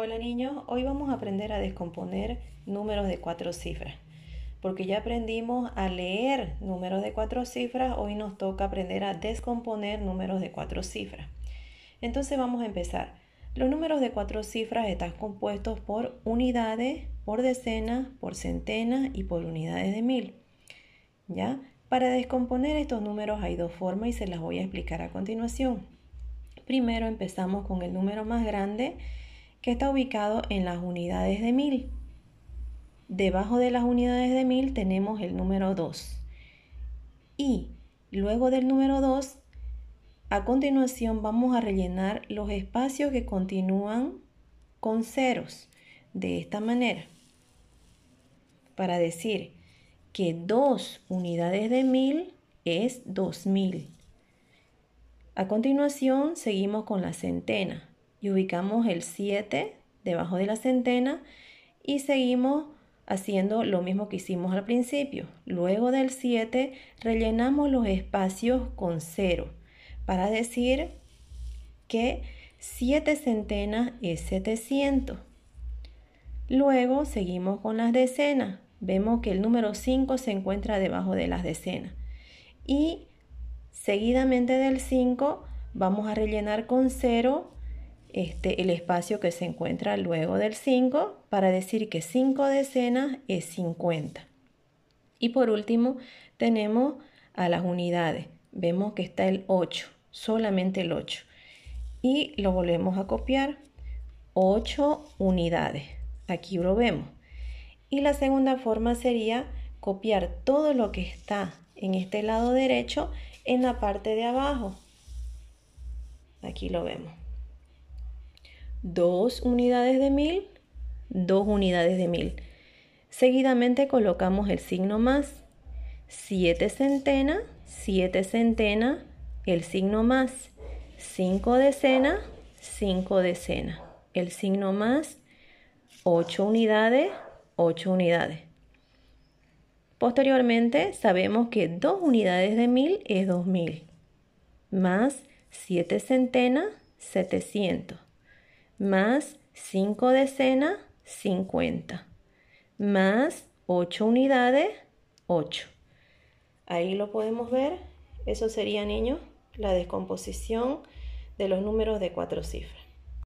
Hola niños, hoy vamos a aprender a descomponer números de cuatro cifras. Porque ya aprendimos a leer números de cuatro cifras, hoy nos toca aprender a descomponer números de cuatro cifras. Entonces vamos a empezar. Los números de cuatro cifras están compuestos por unidades, por decenas, por centenas y por unidades de mil. ¿Ya? Para descomponer estos números hay dos formas y se las voy a explicar a continuación. Primero empezamos con el número más grande que está ubicado en las unidades de 1000. Debajo de las unidades de 1000 tenemos el número 2. Y luego del número 2, a continuación vamos a rellenar los espacios que continúan con ceros de esta manera. Para decir que 2 unidades de 1000 es 2000. A continuación seguimos con la centena y ubicamos el 7 debajo de la centena y seguimos haciendo lo mismo que hicimos al principio. Luego del 7 rellenamos los espacios con 0 para decir que 7 centenas es 700. Luego seguimos con las decenas. Vemos que el número 5 se encuentra debajo de las decenas. Y seguidamente del 5 vamos a rellenar con 0 este, el espacio que se encuentra luego del 5 para decir que 5 decenas es 50. Y por último tenemos a las unidades. Vemos que está el 8, solamente el 8. Y lo volvemos a copiar. 8 unidades. Aquí lo vemos. Y la segunda forma sería copiar todo lo que está en este lado derecho en la parte de abajo. Aquí lo vemos. 2 unidades de 1000, 2 unidades de 1000. Seguidamente colocamos el signo más, 7 centena, 7 centena, el signo más, 5 decenas, 5 decenas. el signo más, 8 unidades, 8 unidades. Posteriormente sabemos que 2 unidades de 1000 es 2000, más 7 centenas, 700 más 5 decenas, 50, más 8 unidades, 8. Ahí lo podemos ver. Eso sería, niños, la descomposición de los números de cuatro cifras.